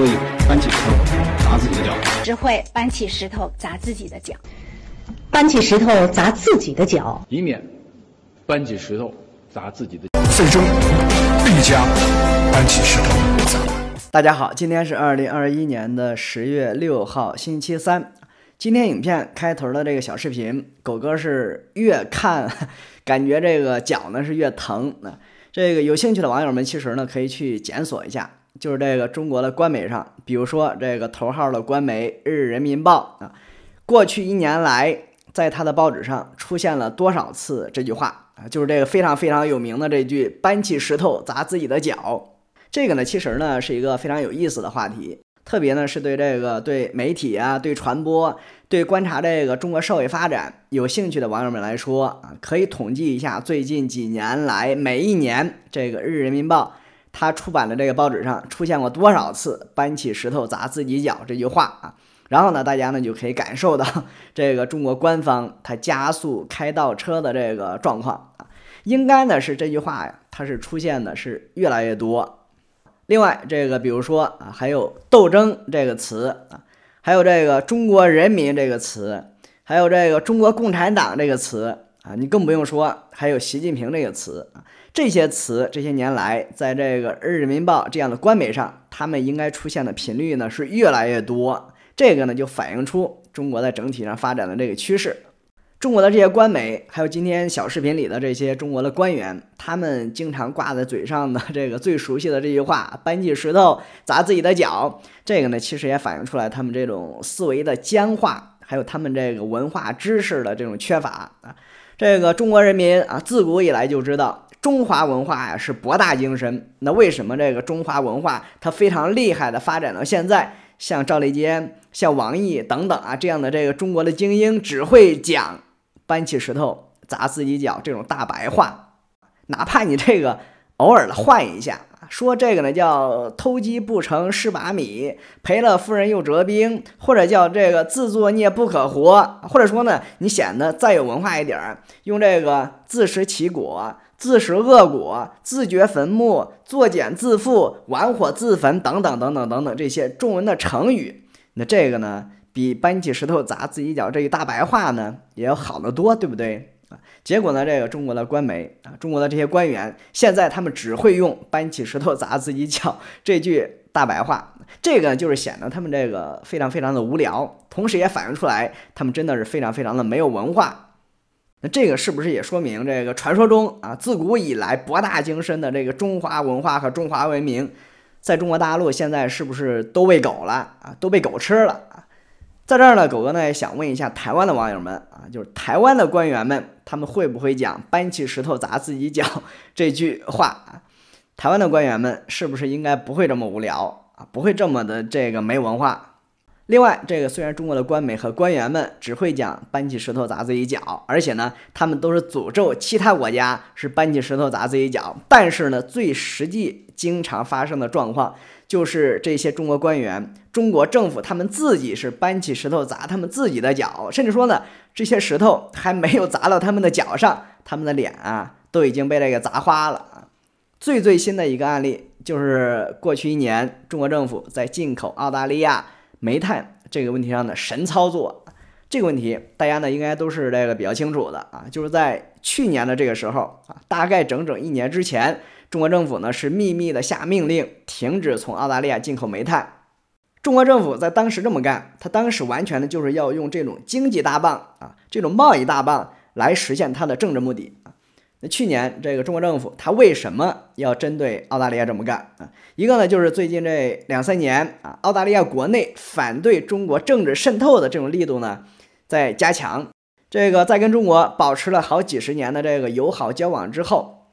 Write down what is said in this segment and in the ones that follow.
只会搬起石头砸自己的脚，只会搬起石头砸自己的脚，搬起石头砸自己的脚，以免搬起石头砸自己的。最终，必将搬起石头砸。大家好，今天是二零二一年的十月六号，星期三。今天影片开头的这个小视频，狗哥是越看，感觉这个脚呢是越疼。那这个有兴趣的网友们，其实呢可以去检索一下。就是这个中国的官媒上，比如说这个头号的官媒《日人民报》啊，过去一年来，在他的报纸上出现了多少次这句话啊？就是这个非常非常有名的这句“搬起石头砸自己的脚”。这个呢，其实呢是一个非常有意思的话题，特别呢是对这个对媒体啊、对传播、对观察这个中国社会发展有兴趣的网友们来说啊，可以统计一下最近几年来每一年这个《日人民报》。他出版的这个报纸上出现过多少次“搬起石头砸自己脚”这句话啊？然后呢，大家呢就可以感受到这个中国官方他加速开倒车的这个状况啊。应该呢是这句话呀，它是出现的是越来越多。另外，这个比如说啊，还有“斗争”这个词啊，还有这个“中国人民”这个词，还有这个“中国共产党”这个词啊，你更不用说还有“习近平”这个词啊。这些词，这些年来，在这个《人民日报》这样的官媒上，他们应该出现的频率呢是越来越多。这个呢，就反映出中国在整体上发展的这个趋势。中国的这些官媒，还有今天小视频里的这些中国的官员，他们经常挂在嘴上的这个最熟悉的这句话“搬起石头砸自己的脚”，这个呢，其实也反映出来他们这种思维的僵化，还有他们这个文化知识的这种缺乏啊。这个中国人民啊，自古以来就知道。中华文化呀是博大精深，那为什么这个中华文化它非常厉害的发展到现在？像赵立坚、像王毅等等啊这样的这个中国的精英只会讲“搬起石头砸自己脚”这种大白话，哪怕你这个偶尔的换一下，说这个呢叫“偷鸡不成蚀把米”，赔了夫人又折兵，或者叫这个“自作孽不可活”，或者说呢你显得再有文化一点儿，用这个“自食其果”。自食恶果、自掘坟墓、作茧自缚、玩火自焚等等等等等等这些中文的成语，那这个呢，比搬起石头砸自己脚这一大白话呢，也要好得多，对不对啊？结果呢，这个中国的官媒啊，中国的这些官员，现在他们只会用搬起石头砸自己脚 这句大白话，这个就是显得他们这个非常非常的无聊，同时也反映出来他们真的是非常非常的没有文化。那这个是不是也说明这个传说中啊，自古以来博大精深的这个中华文化和中华文明，在中国大陆现在是不是都被狗了啊？都被狗吃了啊？在这儿呢，狗哥呢也想问一下台湾的网友们啊，就是台湾的官员们，他们会不会讲“搬起石头砸自己脚 ”这句话？台湾的官员们是不是应该不会这么无聊啊？不会这么的这个没文化？另外，这个虽然中国的官媒和官员们只会讲“搬起石头砸自己脚”，而且呢，他们都是诅咒其他国家是搬起石头砸自己脚，但是呢，最实际、经常发生的状况就是这些中国官员、中国政府他们自己是搬起石头砸他们自己的脚，甚至说呢，这些石头还没有砸到他们的脚上，他们的脸啊都已经被这个砸花了。最最新的一个案例就是过去一年，中国政府在进口澳大利亚。煤炭这个问题上的神操作，这个问题大家呢应该都是这个比较清楚的啊，就是在去年的这个时候啊，大概整整一年之前，中国政府呢是秘密的下命令停止从澳大利亚进口煤炭。中国政府在当时这么干，他当时完全的就是要用这种经济大棒啊，这种贸易大棒来实现他的政治目的。那去年这个中国政府他为什么要针对澳大利亚这么干啊？一个呢就是最近这两三年啊，澳大利亚国内反对中国政治渗透的这种力度呢在加强。这个在跟中国保持了好几十年的这个友好交往之后，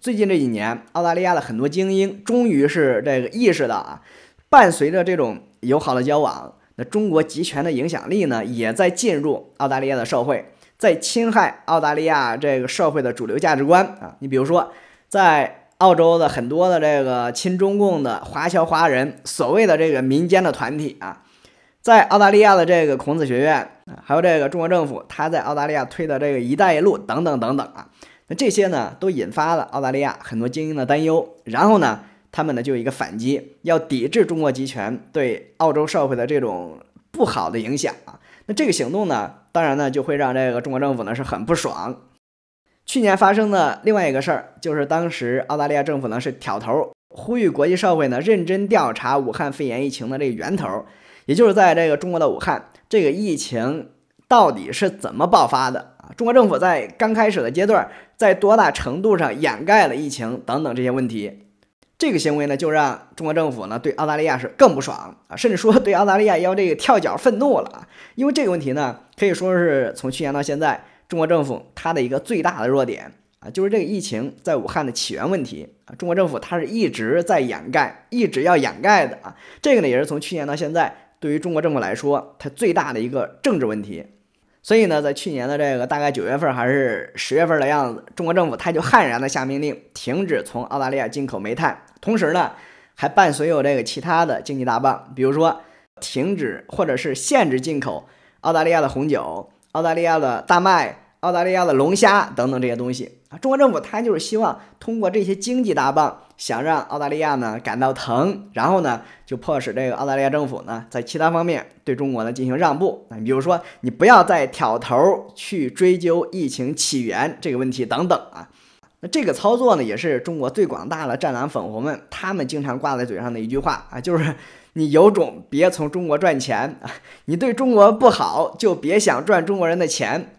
最近这几年澳大利亚的很多精英终于是这个意识到啊，伴随着这种友好的交往，那中国集权的影响力呢也在进入澳大利亚的社会。在侵害澳大利亚这个社会的主流价值观啊！你比如说，在澳洲的很多的这个亲中共的华侨华人所谓的这个民间的团体啊，在澳大利亚的这个孔子学院，还有这个中国政府，他在澳大利亚推的这个“一带一路”等等等等啊，那这些呢都引发了澳大利亚很多精英的担忧，然后呢，他们呢就有一个反击，要抵制中国集权对澳洲社会的这种不好的影响啊！那这个行动呢？当然呢，就会让这个中国政府呢是很不爽。去年发生的另外一个事儿，就是当时澳大利亚政府呢是挑头呼吁国际社会呢认真调查武汉肺炎疫情的这个源头，也就是在这个中国的武汉，这个疫情到底是怎么爆发的啊？中国政府在刚开始的阶段，在多大程度上掩盖了疫情等等这些问题。这个行为呢，就让中国政府呢对澳大利亚是更不爽啊，甚至说对澳大利亚要这个跳脚愤怒了啊！因为这个问题呢，可以说是从去年到现在，中国政府它的一个最大的弱点啊，就是这个疫情在武汉的起源问题啊，中国政府它是一直在掩盖，一直要掩盖的啊。这个呢，也是从去年到现在，对于中国政府来说，它最大的一个政治问题。所以呢，在去年的这个大概九月份还是十月份的样子，中国政府他就悍然的下命令，停止从澳大利亚进口煤炭，同时呢，还伴随有这个其他的经济大棒，比如说停止或者是限制进口澳大利亚的红酒、澳大利亚的大麦、澳大利亚的龙虾等等这些东西。啊，中国政府他就是希望通过这些经济大棒，想让澳大利亚呢感到疼，然后呢就迫使这个澳大利亚政府呢在其他方面对中国呢进行让步啊，比如说你不要再挑头去追究疫情起源这个问题等等啊。那这个操作呢，也是中国最广大的战狼粉红们他们经常挂在嘴上的一句话啊，就是你有种别从中国赚钱啊，你对中国不好就别想赚中国人的钱。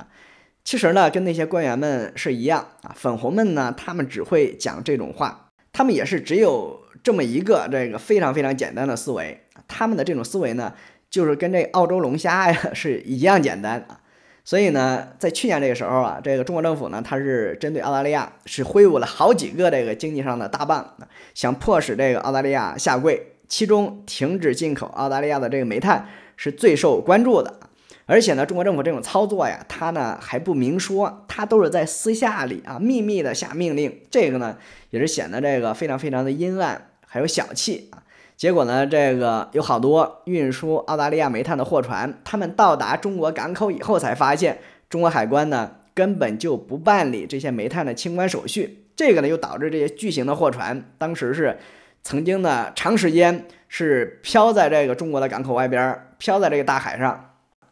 其实呢，跟那些官员们是一样啊，粉红们呢，他们只会讲这种话，他们也是只有这么一个这个非常非常简单的思维，他们的这种思维呢，就是跟这澳洲龙虾呀 是一样简单啊。所以呢，在去年这个时候啊，这个中国政府呢，它是针对澳大利亚，是挥舞了好几个这个经济上的大棒，想迫使这个澳大利亚下跪，其中停止进口澳大利亚的这个煤炭是最受关注的。而且呢，中国政府这种操作呀，他呢还不明说，他都是在私下里啊秘密的下命令，这个呢也是显得这个非常非常的阴暗，还有小气啊。结果呢，这个有好多运输澳大利亚煤炭的货船，他们到达中国港口以后，才发现中国海关呢根本就不办理这些煤炭的清关手续，这个呢又导致这些巨型的货船，当时是曾经呢长时间是漂在这个中国的港口外边儿，漂在这个大海上。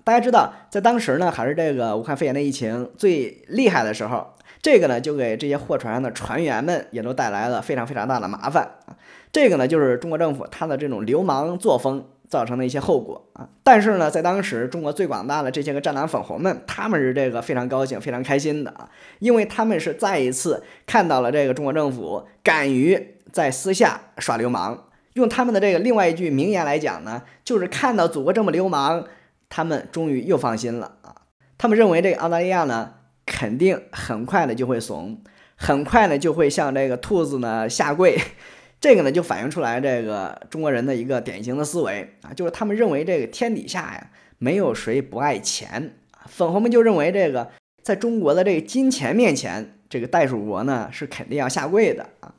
大家知道，在当时呢，还是这个武汉肺炎的疫情最厉害的时候，这个呢就给这些货船上的船员们也都带来了非常非常大的麻烦啊。这个呢就是中国政府他的这种流氓作风造成的一些后果啊。但是呢，在当时，中国最广大的这些个战狼粉红们，他们是这个非常高兴、非常开心的啊，因为他们是再一次看到了这个中国政府敢于在私下耍流氓。用他们的这个另外一句名言来讲呢，就是看到祖国这么流氓。他们终于又放心了啊！他们认为这个澳大利亚呢，肯定很快的就会怂，很快呢就会向这个兔子呢下跪。这个呢就反映出来这个中国人的一个典型的思维啊，就是他们认为这个天底下呀，没有谁不爱钱。粉红们就认为这个在中国的这个金钱面前，这个袋鼠国呢是肯定要下跪的啊。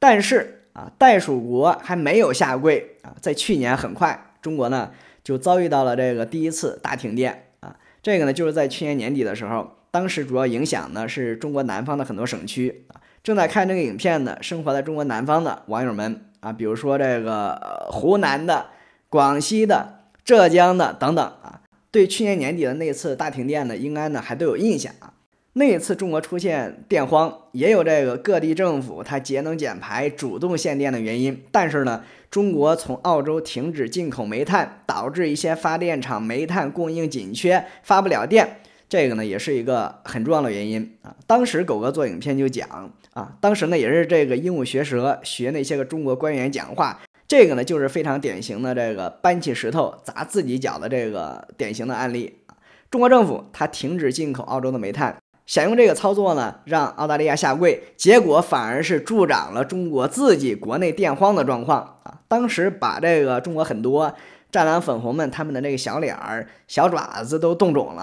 但是啊，袋鼠国还没有下跪啊，在去年很快，中国呢。就遭遇到了这个第一次大停电啊，这个呢就是在去年年底的时候，当时主要影响呢是中国南方的很多省区啊。正在看这个影片的，生活在中国南方的网友们啊，比如说这个湖南的、广西的、浙江的等等啊，对去年年底的那次大停电呢，应该呢还都有印象啊。那次中国出现电荒，也有这个各地政府它节能减排主动限电的原因。但是呢，中国从澳洲停止进口煤炭，导致一些发电厂煤炭供应紧缺，发不了电，这个呢也是一个很重要的原因啊。当时狗哥做影片就讲啊，当时呢也是这个鹦鹉学舌学那些个中国官员讲话，这个呢就是非常典型的这个搬起石头砸自己脚的这个典型的案例啊。中国政府它停止进口澳洲的煤炭。想用这个操作呢，让澳大利亚下跪，结果反而是助长了中国自己国内电荒的状况啊！当时把这个中国很多战狼粉红们他们的那个小脸儿、小爪子都冻肿了，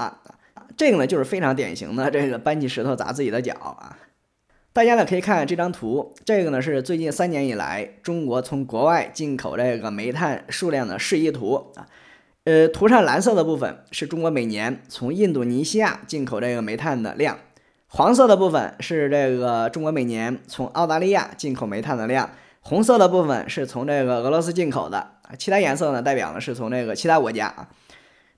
啊！这个呢就是非常典型的这个搬起石头砸自己的脚啊！大家呢可以看这张图，这个呢是最近三年以来中国从国外进口这个煤炭数量的示意图啊。呃，涂上蓝色的部分是中国每年从印度尼西亚进口这个煤炭的量，黄色的部分是这个中国每年从澳大利亚进口煤炭的量，红色的部分是从这个俄罗斯进口的，其他颜色呢代表呢是从这个其他国家啊。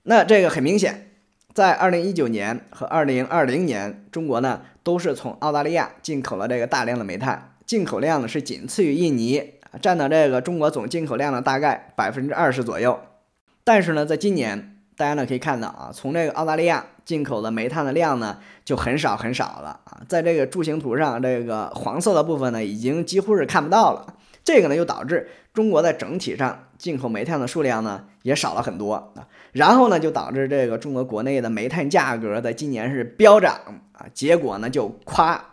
那这个很明显，在二零一九年和二零二零年，中国呢都是从澳大利亚进口了这个大量的煤炭，进口量呢是仅次于印尼，占到这个中国总进口量的大概百分之二十左右。但是呢，在今年，大家呢可以看到啊，从这个澳大利亚进口的煤炭的量呢就很少很少了啊，在这个柱形图上，这个黄色的部分呢已经几乎是看不到了。这个呢又导致中国在整体上进口煤炭的数量呢也少了很多啊，然后呢就导致这个中国国内的煤炭价格在今年是飙涨啊，结果呢就夸，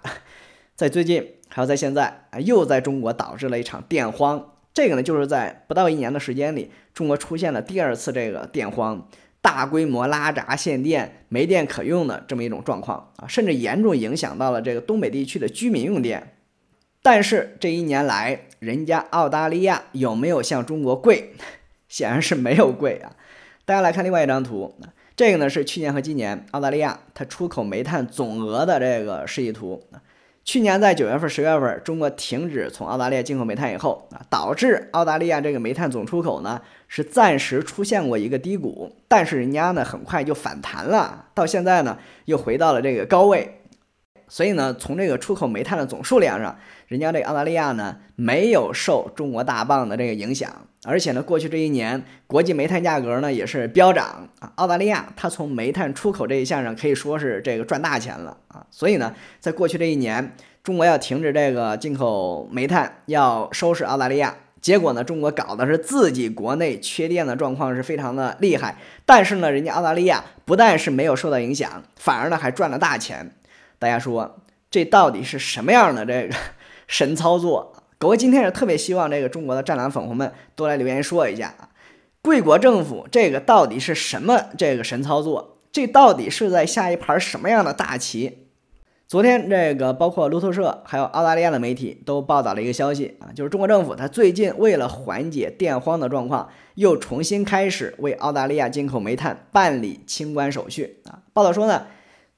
在最近还有在现在啊，又在中国导致了一场电荒。这个呢，就是在不到一年的时间里，中国出现了第二次这个电荒，大规模拉闸限电，没电可用的这么一种状况啊，甚至严重影响到了这个东北地区的居民用电。但是这一年来，人家澳大利亚有没有向中国跪？显然是没有跪啊！大家来看另外一张图，这个呢是去年和今年澳大利亚它出口煤炭总额的这个示意图。去年在九月份、十月份，中国停止从澳大利亚进口煤炭以后啊，导致澳大利亚这个煤炭总出口呢是暂时出现过一个低谷，但是人家呢很快就反弹了，到现在呢又回到了这个高位。所以呢，从这个出口煤炭的总数量上，人家这个澳大利亚呢没有受中国大棒的这个影响，而且呢，过去这一年国际煤炭价格呢也是飙涨啊。澳大利亚它从煤炭出口这一项上可以说是这个赚大钱了啊。所以呢，在过去这一年，中国要停止这个进口煤炭，要收拾澳大利亚，结果呢，中国搞的是自己国内缺电的状况是非常的厉害，但是呢，人家澳大利亚不但是没有受到影响，反而呢还赚了大钱。大家说这到底是什么样的这个 神操作？狗哥今天是特别希望这个中国的战狼粉红们多来留言说一下，啊，贵国政府这个到底是什么这个神操作？这到底是在下一盘什么样的大棋？昨天这个包括路透社还有澳大利亚的媒体都报道了一个消息啊，就是中国政府它最近为了缓解电荒的状况，又重新开始为澳大利亚进口煤炭办理清关手续啊。报道说呢。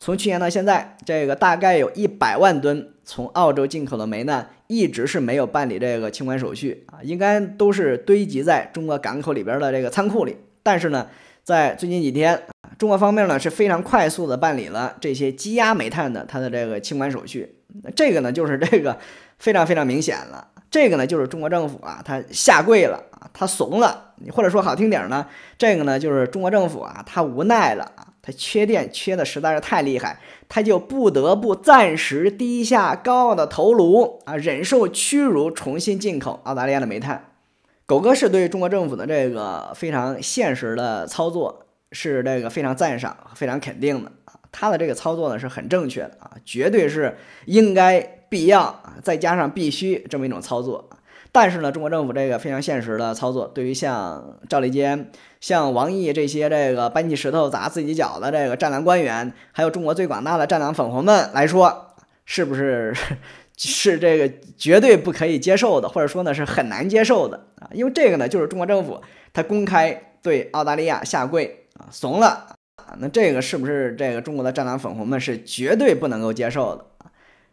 从去年到现在，这个大概有一百万吨从澳洲进口的煤呢，一直是没有办理这个清关手续啊，应该都是堆积在中国港口里边的这个仓库里。但是呢，在最近几天，中国方面呢是非常快速的办理了这些积压煤炭的它的这个清关手续。这个呢，就是这个非常非常明显了。这个呢，就是中国政府啊，他下跪了啊，他怂了，或者说好听点儿呢，这个呢，就是中国政府啊，他无奈了。他缺电缺的实在是太厉害，他就不得不暂时低下高傲的头颅啊，忍受屈辱，重新进口澳大利亚的煤炭。狗哥是对中国政府的这个非常现实的操作是这个非常赞赏、非常肯定的啊，他的这个操作呢是很正确的啊，绝对是应该、必要啊，再加上必须这么一种操作啊。但是呢，中国政府这个非常现实的操作，对于像赵立坚、像王毅这些这个搬起石头砸自己脚的这个战狼官员，还有中国最广大的战狼粉红们来说，是不是 是这个绝对不可以接受的，或者说呢是很难接受的啊？因为这个呢，就是中国政府他公开对澳大利亚下跪啊，怂了啊。那这个是不是这个中国的战狼粉红们是绝对不能够接受的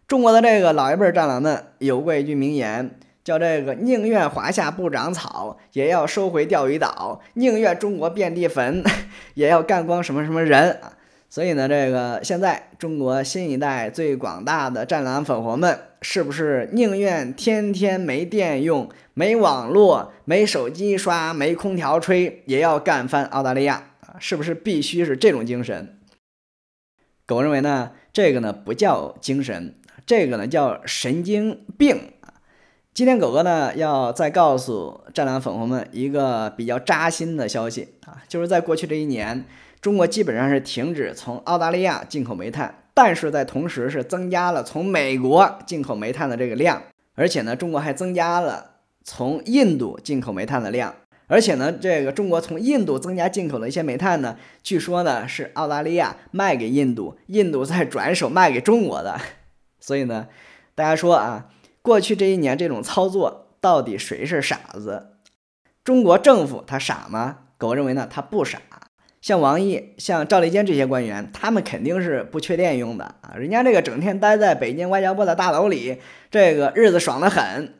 中国的这个老一辈战狼们有过一句名言。叫这个宁愿华夏不长草，也要收回钓鱼岛；宁愿中国遍地坟，也要干光什么什么人啊！所以呢，这个现在中国新一代最广大的战狼粉红们，是不是宁愿天天没电用、没网络、没手机刷、没空调吹，也要干翻澳大利亚啊？是不是必须是这种精神？狗认为呢，这个呢不叫精神，这个呢叫神经病。今天狗哥呢要再告诉战狼粉红们一个比较扎心的消息啊，就是在过去这一年，中国基本上是停止从澳大利亚进口煤炭，但是在同时是增加了从美国进口煤炭的这个量，而且呢，中国还增加了从印度进口煤炭的量，而且呢，这个中国从印度增加进口的一些煤炭呢，据说呢是澳大利亚卖给印度，印度再转手卖给中国的，所以呢，大家说啊。过去这一年，这种操作到底谁是傻子？中国政府他傻吗？狗认为呢，他不傻。像王毅、像赵立坚这些官员，他们肯定是不缺电用的啊。人家这个整天待在北京外交部的大楼里，这个日子爽得很。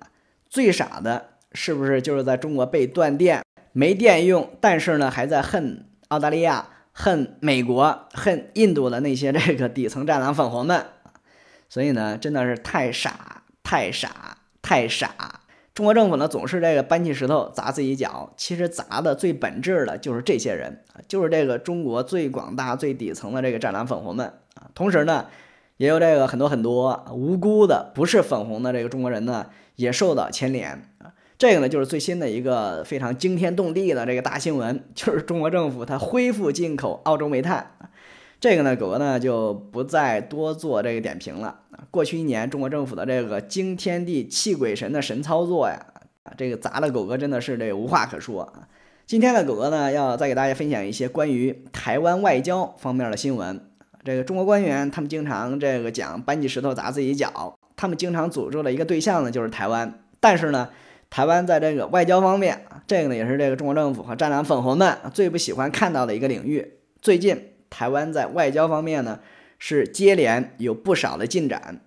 最傻的是不是就是在中国被断电、没电用，但是呢还在恨澳大利亚、恨美国、恨印度的那些这个底层战狼粉红们？所以呢，真的是太傻。太傻，太傻！中国政府呢，总是这个搬起石头砸自己脚。其实砸的最本质的，就是这些人，啊，就是这个中国最广大最底层的这个战狼粉红们啊。同时呢，也有这个很多很多无辜的，不是粉红的这个中国人呢，也受到牵连啊。这个呢，就是最新的一个非常惊天动地的这个大新闻，就是中国政府它恢复进口澳洲煤炭。这个呢，狗哥呢就不再多做这个点评了。过去一年，中国政府的这个惊天地泣鬼神的神操作呀，这个砸了狗哥真的是这无话可说啊。今天的狗哥呢，要再给大家分享一些关于台湾外交方面的新闻。这个中国官员他们经常这个讲搬起石头砸自己脚，他们经常诅咒的一个对象呢就是台湾。但是呢，台湾在这个外交方面，这个呢也是这个中国政府和战狼粉红们最不喜欢看到的一个领域。最近。台湾在外交方面呢，是接连有不少的进展。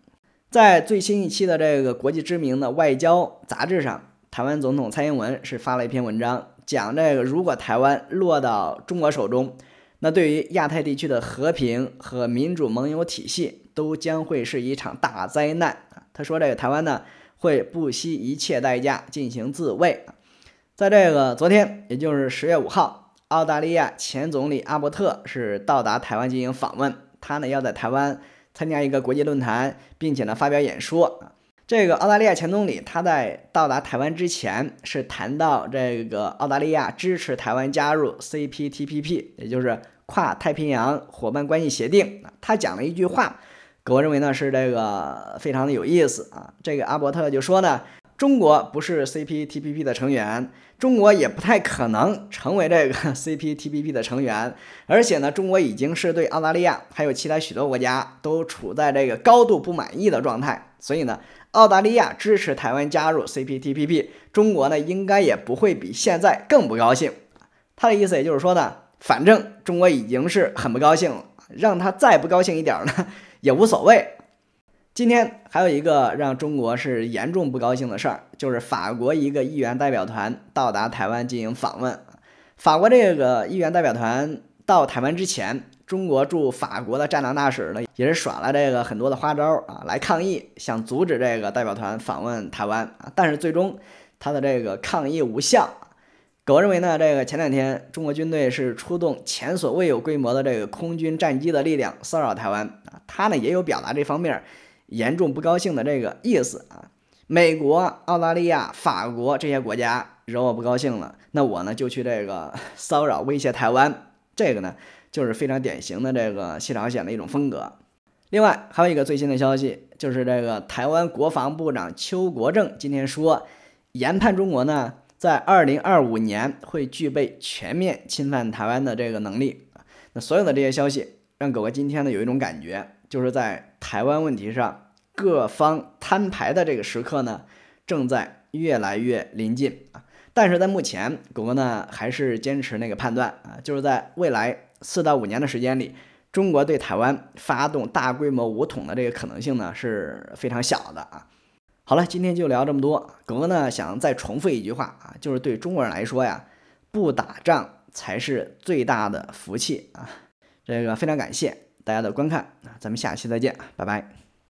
在最新一期的这个国际知名的外交杂志上，台湾总统蔡英文是发了一篇文章，讲这个如果台湾落到中国手中，那对于亚太地区的和平和民主盟友体系都将会是一场大灾难他说这个台湾呢会不惜一切代价进行自卫。在这个昨天，也就是十月五号。澳大利亚前总理阿伯特是到达台湾进行访问，他呢要在台湾参加一个国际论坛，并且呢发表演说。这个澳大利亚前总理他在到达台湾之前是谈到这个澳大利亚支持台湾加入 CPTPP，也就是跨太平洋伙伴关系协定。他讲了一句话，我认为呢是这个非常的有意思啊。这个阿伯特就说呢。中国不是 CPTPP 的成员，中国也不太可能成为这个 CPTPP 的成员，而且呢，中国已经是对澳大利亚还有其他许多国家都处在这个高度不满意的状态，所以呢，澳大利亚支持台湾加入 CPTPP，中国呢应该也不会比现在更不高兴。他的意思也就是说呢，反正中国已经是很不高兴了，让他再不高兴一点呢也无所谓。今天还有一个让中国是严重不高兴的事儿，就是法国一个议员代表团到达台湾进行访问。法国这个议员代表团到台湾之前，中国驻法国的战狼大使呢，也是耍了这个很多的花招啊，来抗议，想阻止这个代表团访问台湾。但是最终他的这个抗议无效。狗认为呢，这个前两天中国军队是出动前所未有规模的这个空军战机的力量骚扰台湾啊，他呢也有表达这方面儿。严重不高兴的这个意思啊！美国、澳大利亚、法国这些国家惹我不高兴了，那我呢就去这个 骚扰威胁台湾。这个呢就是非常典型的这个西长鲜的一种风格。另外还有一个最新的消息，就是这个台湾国防部长邱国正今天说，研判中国呢在二零二五年会具备全面侵犯台湾的这个能力。那所有的这些消息让狗狗今天呢有一种感觉。就是在台湾问题上，各方摊牌的这个时刻呢，正在越来越临近啊。但是在目前，狗狗呢还是坚持那个判断啊，就是在未来四到五年的时间里，中国对台湾发动大规模武统的这个可能性呢是非常小的啊。好了，今天就聊这么多。狗狗呢想再重复一句话啊，就是对中国人来说呀，不打仗才是最大的福气啊。这个非常感谢。大家的观看啊，咱们下期再见，拜拜。